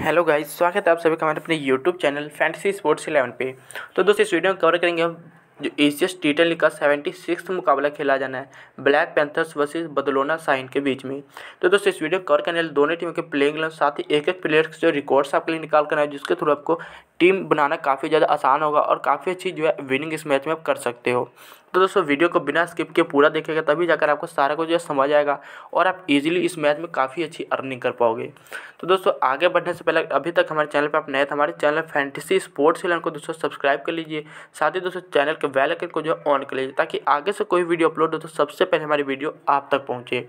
hello guys स्वागत है आप सभी का हमारे अपने YouTube channel fantasy sports eleven पे तो दोस्तों इस वीडियो में कवर करेंगे हम जो एशियस टी ट्वेंटी का सेवेंटी सिक्स मुकाबला खेला जाना है ब्लैक पैंथर्स वर्सेस बदलोना साइन के बीच में तो दोस्तों इस वीडियो कवर करने दोनों टीमों के प्लेइंग इलेवन साथ ही एक एक प्लेयर जो रिकॉर्ड्स आपके लिए निकाल करना है जिसके थ्रू आपको टीम बनाना काफ़ी ज़्यादा आसान होगा और काफ़ी अच्छी जो है विनिंग इस मैच में आप कर सकते हो तो दोस्तों वीडियो को बिना स्किप के पूरा देखेगा तभी जाकर आपको सारा कुछ जो समझ आएगा और आप इजीली इस मैच में काफ़ी अच्छी अर्निंग कर पाओगे तो दोस्तों आगे बढ़ने से पहले अभी तक हमारे चैनल पर आप नए तो हमारे चैनल फैंटेसी स्पोर्ट्स चैनल को दोस्तों सब्सक्राइब कर लीजिए साथ ही दोस्तों चैनल के बैलकन को जो ऑन कर लीजिए ताकि आगे से कोई वीडियो अपलोड हो तो सबसे पहले हमारी वीडियो आप तक पहुँचे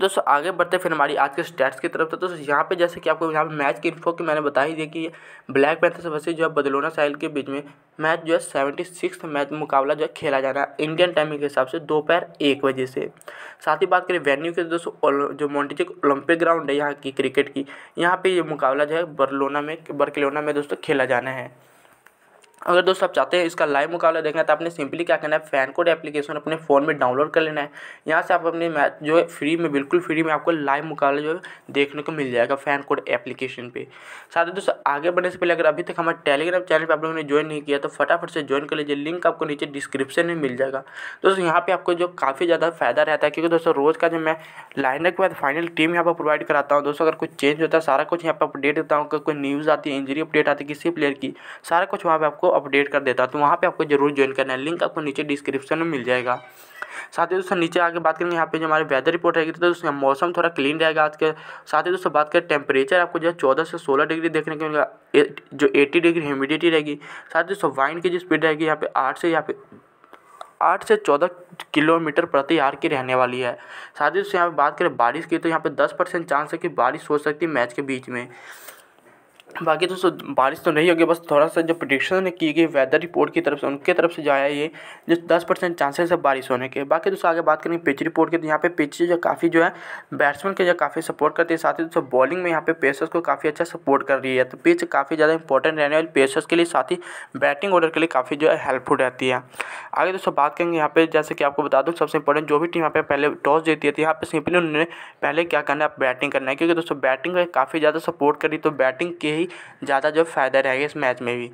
दोस्तों आगे बढ़ते फिर हमारी आज के स्टैट्स की तरफ तो दोस्तों यहाँ पे जैसे कि आपको यहाँ पे मैच की इन्फो की मैंने बता ही दी कि ब्लैक पैंथर्स वर्सेज जो है बदलोना साहिल के बीच में मैच जो है सेवेंटी सिक्स मैच मुकाबला जो है खेला जाना है इंडियन टाइमिंग के हिसाब से दोपहर एक बजे से साथ ही बात करें वेन्यू के तो दोस्तों जो मॉन्टिचिक ओलंपिक ग्राउंड है यहाँ की क्रिकेट की यहाँ पर ये मुकाबला जो है बर्लोना में बर्कलोना में दोस्तों खेला जाना है अगर दोस्तों आप चाहते हैं इसका लाइव मुकाबला देखना है तो आपने सिंपली क्या करना है फैन कोड एप्लीकेशन अपने फ़ोन में डाउनलोड कर लेना है यहाँ से आप अपने मैच जो है फ्री में बिल्कुल फ्री में आपको लाइव मुकाबला जो है देखने को मिल जाएगा फैन कोड एप्लीकेशन पे साथ ही दोस्तों आगे बढ़ने से पहले अगर अभी तक हमारे टेलीग्राम चैनल पर आप लोगों ने ज्वाइन नहीं किया तो फटाफट से ज्वाइन कर लीजिए लिंक आपको नीचे डिस्क्रिप्शन में मिल जाएगा दोस्तों यहाँ पर आपको जो काफ़ी ज़्यादा फायदा रहता है क्योंकि दोस्तों रोज़ का जो मैं लाइनर के बाद फाइनल टीम यहाँ पर प्रोवाइड कराता हूँ दोस्तों अगर कुछ चेंज होता है सारा कुछ यहाँ पर अपडेट देता हूँ कोई न्यूज़ आती है इंजरी अपडेट आती है किसी प्लेयर की सारा कुछ वहाँ पर आपको अपडेट कर देता है तो वहाँ पर आपको जरूर ज्वाइन करना है लिंक आपको नीचे डिस्क्रिप्शन में मिल जाएगा साथ ही दोस्तों नीचे आगे बात करेंगे यहाँ पे जो हमारे वेदर रिपोर्ट रहेगी तो दोस्तों मौसम थोड़ा क्लीन रहेगा आज के साथ ही दोस्तों बात करें टेम्परेचर आपको जो है चौदह से सोलह डिग्री देखने को मिलेगा जो एट्टी डिग्री ह्यूमिडिटी रहेगी साथ ही दोस्तों वाइन की जो स्पीड रहेगी यहाँ पे आठ से यहाँ पे आठ से चौदह किलोमीटर प्रति आर की रहने वाली है साथ ही दोस्तों यहाँ पर बात करें बारिश की तो यहाँ पर दस परसेंट चांस है कि बारिश हो सकती है मैच के बीच में बाकी दोस्तों बारिश तो नहीं होगी बस थोड़ा सा जो प्रडिक्शन की गई वेदर रिपोर्ट की तरफ से उनके तरफ से जो आया ये जो दस परसेंट चांसेस है बारिश होने के बाकी दोस्तों आगे बात करेंगे पिच रिपोर्ट की तो यहाँ पे पिच जो काफ़ी जो है बैट्समैन के जो काफ़ी सपोर्ट करती है साथ ही दोस्तों बॉलिंग में यहाँ पे पेसर्स को काफ़ी अच्छा सपोर्ट कर रही है तो पिच काफ़ी ज़्यादा इंपॉर्टेंट रहने वाली पेसर्स के लिए साथ ही बैटिंग ऑर्डर के लिए काफ़ी जो है हेल्पफुल रहती है आगे दोस्तों बात करेंगे यहाँ पे जैसे कि आपको बता दूँ सबसे इंपॉर्टेंट जो भी टीम यहाँ पे पहले टॉस देती है तो यहाँ पर सिंपली उन्होंने पहले क्या करना है बैटिंग करना है क्योंकि दोस्तों बैटिंग काफ़ी ज़्यादा सपोर्ट करी तो बैटिंग के ही ज़्यादा जो फ़ायदा रहेगा इस मैच में भी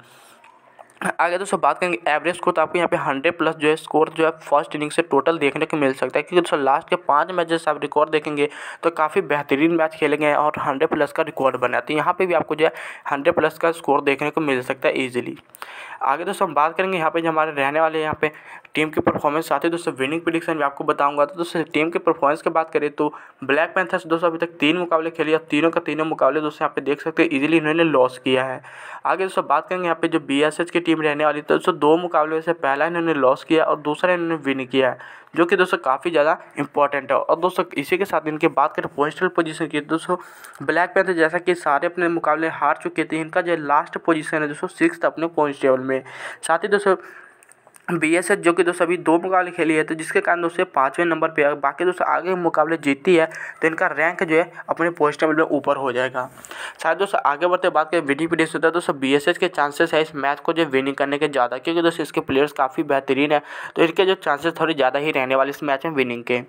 आगे दोस्तों बात करेंगे एवरेज स्कोर तो आपको यहाँ पे हंड्रेड प्लस जो है स्कोर जो है फर्स्ट इनिंग से टोटल देखने को मिल सकता है क्योंकि दोस्तों लास्ट के पाँच मैचेस आप रिकॉर्ड देखेंगे तो काफ़ी बेहतरीन मैच खेले गए और हंड्रेड प्लस का रिकॉर्ड बना तो यहाँ पे भी आपको जो है हंड्रेड प्लस का स्कोर देखने को मिल सकता है ईजिली आगे दोस्तों हम बात करेंगे यहाँ पे जो हमारे रहने वाले यहाँ पे टीम की परफॉर्मेंस आती है दोस्तों विनिंग प्रिडिक्शन भी आपको बताऊंगा तो दोस्तों टीम की परफॉर्मेंस की बात करें तो ब्लैक पैंथर्स दोस्तों अभी तक तीन मुकाबले खेले और तीनों का तीनों मुकाबले दोस्तों यहाँ पे देख सकते हैं इजीली इन्होंने लॉस किया है आगे दोस्तों बात करेंगे यहाँ पे जो बी की टीम रहने वाली तो दोस्तों दो मुकाबले से पहला इन्होंने लॉस किया और दूसरा इन्होंने विन किया है जो कि दोस्तों काफ़ी ज़्यादा इंपॉर्टेंट है और दोस्तों इसी के साथ इनकी बात करें पोजिशनल पोजीशन की दोस्तों ब्लैक पैंथर जैसा कि सारे अपने मुकाबले हार चुके थे इनका जो लास्ट पोजीशन है दोस्तों सिक्स अपने पॉइंट टेबल में साथ ही दोस्तों बी एस एस जो कि दोस्तों अभी दो मुकाबले खेली है तो जिसके कारण दोस्तों ये पाँचवें नंबर पे है बाकी दोस्तों आगे मुकाबले जीती है तो इनका रैंक जो है अपने पोस्ट टेबल में ऊपर हो जाएगा शायद दोस्तों आगे बढ़ते बात करें विनिंग प्लेयर्स होता है दोस्तों बी एस एस के चांसेस है इस मैच को जो विनिंग करने के ज़्यादा क्योंकि दोस्तों इसके प्लेयर्स काफ़ी बेहतरीन है तो इनके जो चांसेस थोड़े ज़्यादा ही रहने वाले इस मैच में विनिंग के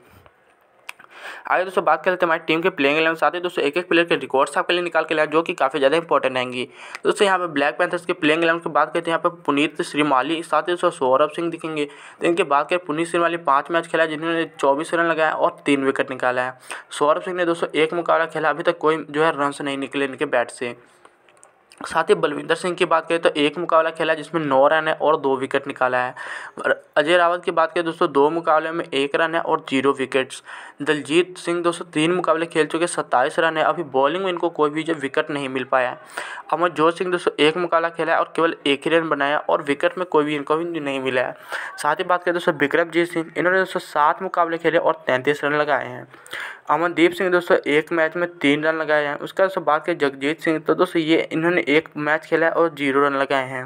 आगे दोस्तों बात कर लेते हैं हमारी टीम के प्लेइंग इलेवन साथ ही दोस्तों एक एक प्लेयर के रिकॉर्ड्स आपके लिए निकाल के लाए जो कि काफ़ी ज़्यादा इंपॉर्टेंट रहेंगी दोस्तों यहाँ पर ब्लैक पैंथर्स के प्लेइंग इलेवन की बात करते हैं यहाँ पर पुनीत श्रीमाली साथ ही दोस्तों सौरभ सिंह दिखेंगे तो इनके बात करें पुनीत श्रीमाली पाँच मैच खेला जिन्होंने चौबीस रन लगाया और तीन विकेट निकाला है सौरभ सिंह ने दोस्तों एक मुकाबला खेला अभी तक कोई जो है रन नहीं निकले इनके बैट से साथ ही बलविंदर सिंह की बात करें तो एक मुकाबला खेला जिसमें नौ रन है और दो विकेट निकाला है अजय रावत की बात करें दोस्तों दो मुकाबले में एक रन है और जीरो विकेट्स दलजीत सिंह दोस्तों तीन मुकाबले खेल चुके सत्ताईस रन है अभी बॉलिंग में इनको कोई भी जो विकेट नहीं मिल पाया है अमरजोत सिंह दोस्तों एक मुकाबला खेला है और केवल एक ही रन बनाया और विकेट में कोई भी इनको भी नहीं मिला है साथ ही बात करें दोस्तों बिक्रमजीत सिंह इन्होंने दोस्तों सात मुकाबले खेले और तैंतीस रन लगाए हैं अमनदीप सिंह दोस्तों एक मैच में तीन रन लगाए हैं उसका बाद बात करें जगजीत सिंह तो दोस्तों ये इन्होंने एक मैच खेला है और जीरो रन लगाए हैं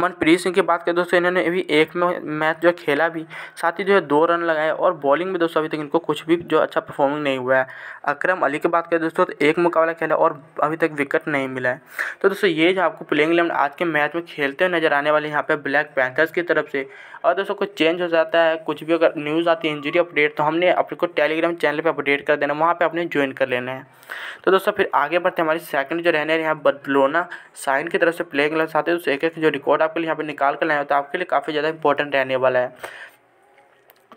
मनप्रीत सिंह की बात करें दोस्तों इन्होंने अभी एक मैच जो खेला भी साथ ही जो है दो रन लगाए और बॉलिंग में दोस्तों अभी तक इनको कुछ भी जो अच्छा परफॉर्मिंग नहीं हुआ है अकरम अली की बात करें दोस्तों तो एक मुकाबला खेला और अभी तक विकेट नहीं मिला है तो दोस्तों ये जो आपको प्लेइंग इलेवन आज के मैच में खेलते हुए नजर आने वाले यहाँ पर ब्लैक पैंथर्स की तरफ से और दोस्तों कुछ चेंज हो जाता है कुछ भी अगर न्यूज़ आती है इंजरी अपडेट तो हमने अपने को टेलीग्राम चैनल पर अपडेट कर देना वहाँ पर अपने ज्वाइन कर लेना है तो दोस्तों फिर आगे बढ़ते हमारी सेकंड जो रहने यहाँ बदलोना साइन की तरफ से प्लेइंग साथ आते हैं तो एक एक जो रिकॉर्ड आपके लिए यहाँ पर निकाल कर लाए तो आपके लिए काफ़ी ज़्यादा इंपॉर्टेंट रहने वाला है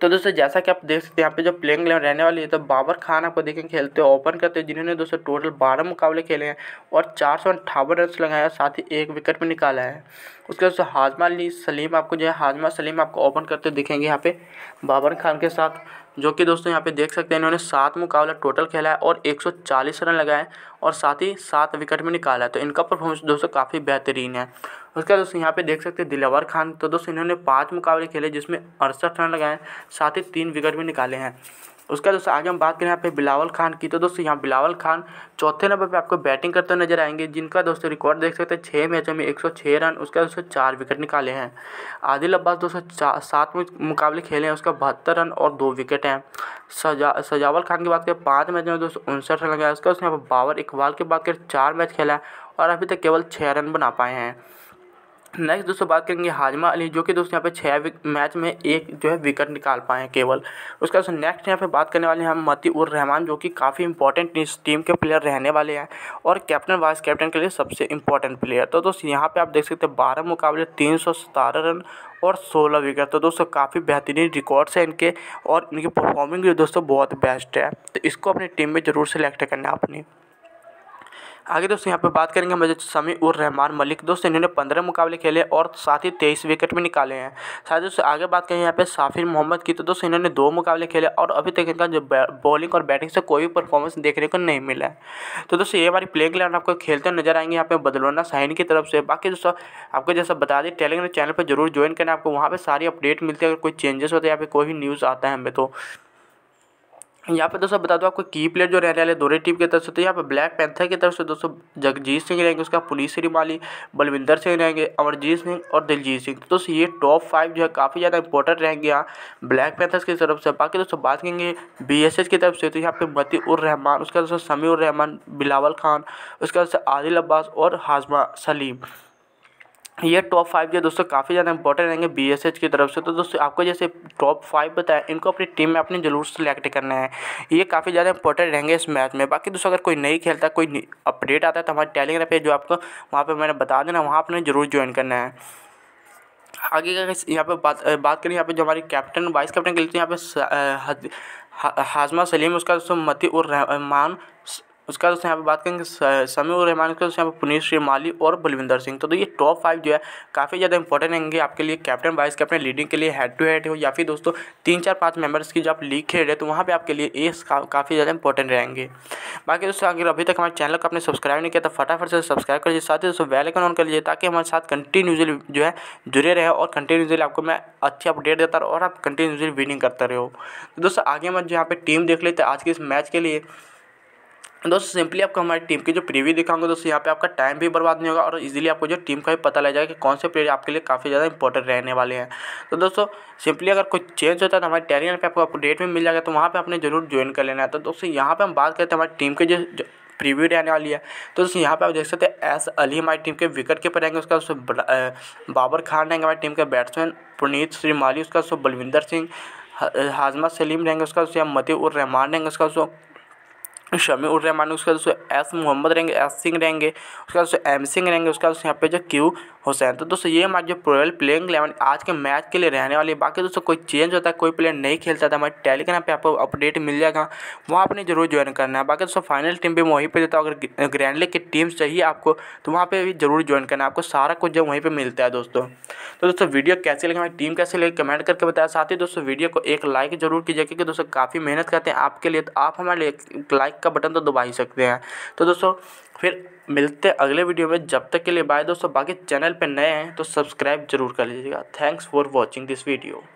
तो दोस्तों जैसा कि आप देख सकते हैं यहाँ पे जो प्लेइंग इलेवन रहने वाली है तो बाबर खान आपको देखेंगे खेलते हैं ओपन करते हैं जिन्होंने दोस्तों टोटल बारह मुकाबले खेले हैं और चार सौ अंठावन रन लगाए और साथ ही एक विकेट भी निकाला है उसके बाद हाजमा अली सलीम आपको जो है हाजमा सलीम आपको ओपन करते दिखेंगे यहाँ पे बाबर खान के साथ जो कि दोस्तों यहाँ पे देख सकते हैं इन्होंने सात मुकाबला टोटल खेला है और 140 रन लगाए और साथ ही सात विकेट भी निकाला है तो इनका परफॉर्मेंस दोस्तों काफ़ी बेहतरीन है उसके बाद दोस्तों यहाँ पे देख सकते हैं दिलावर खान तो दोस्तों इन्होंने पाँच मुकाबले खेले जिसमें अड़सठ रन लगाए साथ ही तीन विकेट भी निकाले हैं उसके बाद दोस्तों आगे हम बात करें यहाँ पे बिलावल खान की तो दोस्तों यहाँ बिलावल खान चौथे नंबर पे आपको बैटिंग करते हुए नजर आएंगे जिनका दोस्तों रिकॉर्ड देख सकते हैं छः मैचों में एक रन उसके दोस्तों चार विकेट निकाले हैं आदिल अब्बास दोस्तों सात मुकाबले खेले हैं उसका बहत्तर रन और दो विकेट हैं सजा सजावल खान की बात करें पाँच मैचों में दोस्तों उनसठ रन लगाया उसका दोस्तों यहाँ पर बाबर इकबाल की बात करें चार मैच खेला है और अभी तक केवल छः रन बना पाए हैं नेक्स्ट दोस्तों बात करेंगे हाजमा अली जो कि दोस्तों यहाँ पे छः मैच में एक जो है विकेट निकाल पाए हैं केवल उसके बाद नेक्स्ट यहाँ पे बात करने वाले हैं हम मती उर रहमान जो कि काफ़ी इंपॉर्टेंट इस टीम के प्लेयर रहने वाले हैं और कैप्टन वाइस कैप्टन के लिए सबसे इंपॉर्टेंट प्लेयर तो दोस्तों यहाँ पर आप देख सकते हैं बारह मुकाबले तीन रन और सोलह विकेट तो दोस्तों काफ़ी बेहतरीन रिकॉर्ड्स हैं इनके और इनकी परफॉर्मिंग भी दोस्तों बहुत बेस्ट है तो इसको अपनी टीम में ज़रूर सेलेक्ट करना अपनी आगे दोस्तों यहाँ पे बात करेंगे हम समी उर रहमान मलिक दोस्तों इन्होंने पंद्रह मुकाबले खेले और साथ ही तेईस विकेट भी निकाले हैं साथ ही दोस्तों आगे बात करें यहाँ पे साफिर मोहम्मद की तो दोस्तों इन्होंने दो मुकाबले खेले और अभी तक इनका जो बॉलिंग और बैटिंग से कोई भी परफॉर्मेंस देखने को नहीं मिला है तो दोस्तों ये हमारी प्लेइंग इलेवन आपको खेलते नजर आएंगे यहाँ पे बदलोना साहिन की तरफ से बाकी दोस्तों आपको जैसा बता दें टेलीग्राम चैनल पर जरूर ज्वाइन करना आपको वहाँ पर सारी अपडेट मिलती है अगर कोई चेंजेस होते हैं या फिर कोई भी न्यूज़ आता है हमें तो यहाँ पे दोस्तों बता दो आपको की प्लेयर जो रहने वाले दोनों टीम की तरफ से तो यहाँ पे ब्लैक पैंथर की तरफ से दोस्तों जगजीत सिंह रहेंगे उसका पुलिस श्रीमाली बलविंदर सिंह रहेंगे अमरजीत सिंह और दिलजीत सिंह तो दोस्तों ये टॉप फाइव जो है काफ़ी ज़्यादा इंपॉर्टेंट रहेंगे यहाँ ब्लैक पैंथर्स की तरफ से बाकी दोस्तों बात करेंगे बी की तरफ से तो यहाँ पे मती उर रहमान उसका दोस्तों समी उर रहमान बिलावल खान उसका दोस्तों आदिल अब्बास और हाजमा सलीम ये टॉप फाइव जो दोस्तों काफ़ी ज़्यादा इंपॉर्टेंट रहेंगे बी एस एच की तरफ से तो दोस्तों आपको जैसे टॉप फाइव बताया इनको अपनी टीम में अपने जरूर सेलेक्ट करना है ये काफ़ी ज़्यादा इंपॉर्टेंट रहेंगे इस मैच में बाकी दोस्तों अगर कोई नहीं खेलता कोई अपडेट आता है तो हमारे टेलीग्राम पेज जो आपको वहाँ पर मैंने बता देना वहाँ आपने जरूर ज्वाइन करना है आगे का यहाँ पर बात बात करें यहाँ पर जो हमारी कैप्टन वाइस कैप्टन के लिए तो यहाँ पर हाजमा सलीम उसका दोस्तों मती और रहमान उसके बाद दोस्तों यहाँ पे बात करेंगे समीर रहमान के दोस्तों यहाँ पे पुनीत श्रीमाली और बलविंदर सिंह तो, ये टॉप फाइव जो है काफ़ी ज़्यादा इंपॉर्टेंट रहेंगे आपके लिए कैप्टन वाइस कैप्टन लीडिंग के लिए हेड टू हेड हो या फिर दोस्तों तीन चार पाँच मेंबर्स की जो आप लीग खेल रहे तो वहाँ पर आपके लिए ये काफ़ी ज़्यादा इंपॉर्टेंट रहेंगे बाकी दोस्तों अगर अभी तक हमारे चैनल को आपने सब्सक्राइब नहीं किया तो फटाफट से सब्सक्राइब कर लीजिए साथ ही दोस्तों बेलाइकन ऑन कर लीजिए ताकि हमारे साथ कंटिन्यूसली जो है जुड़े रहे और कंटिन्यूसली आपको मैं अच्छी अपडेट देता रहा और आप कंटिन्यूसली विनिंग करते रहे तो दोस्तों आगे मैं जो यहाँ पे टीम देख लेते आज के इस मैच के लिए दोस्तों सिंपली आपको हमारी टीम की जो प्रीव्यू दिखाऊंगा दोस्तों यहाँ पे आपका टाइम भी बर्बाद नहीं होगा और इजीली आपको जो टीम का भी पता लग जाएगा कि कौन से प्लेयर आपके लिए काफ़ी ज़्यादा इंपॉर्टेंट रहने वाले हैं तो दोस्तों सिंपली अगर कुछ चेंज होता है तो हमारे टेलीग्राम पर आपको अपडेट में मिल जाएगा तो वहाँ पर आपने जरूर ज्वाइन कर लेना है तो दोस्तों यहाँ पर हम बात करते हैं हमारी टीम के जो प्रीव्यू रहने वाली है तो दोस्तों यहाँ पे आप देख सकते हैं एस अली हमारी टीम के विकेट कीपर रहेंगे उसका बाबर खान रहेंगे हमारी टीम के बैट्समैन पुनीत श्रीमाली उसका बलविंदर सिंह हाजमा सलीम रहेंगे उसका दोस्तों मतीउर उर रहमान रहेंगे उसका दोस्तों शमी रहमान उसके बाद दोस्तों एस मोहम्मद रहेंगे एस सिंह रहेंगे उसके बाद दोस्तों एम सिंह रहेंगे उसके बाद यहाँ पे जो क्यू हुसैन तो दोस्तों ये हमारे जो प्रोयल प्लेइंग इलेवन आज के मैच के लिए रहने वाली है बाकी दोस्तों कोई चेंज होता है कोई प्लेयर नहीं खेलता था तो हमारे टेलीग्राम पर आपको अपडेट मिल जाएगा वहाँ आपने जरूर ज्वाइन करना है बाकी दोस्तों फाइनल टीम भी वहीं पर देता हूँ अगर ग्रैंड की टीम चाहिए आपको तो वहाँ पर भी जरूर ज्वाइन करना है आपको सारा कुछ जो वहीं पर मिलता है दोस्तों तो दोस्तों वीडियो कैसे लगे हमारी टीम कैसे लगे कमेंट करके बताया साथ ही दोस्तों वीडियो को एक लाइक जरूर कीजिए क्योंकि दोस्तों काफ़ी मेहनत करते हैं आपके लिए तो आप हमारे लाइक का बटन तो दबा ही सकते हैं तो दोस्तों फिर मिलते अगले वीडियो में जब तक के लिए बाय दोस्तों बाकी चैनल पर नए हैं तो सब्सक्राइब जरूर कर लीजिएगा thanks for watching this video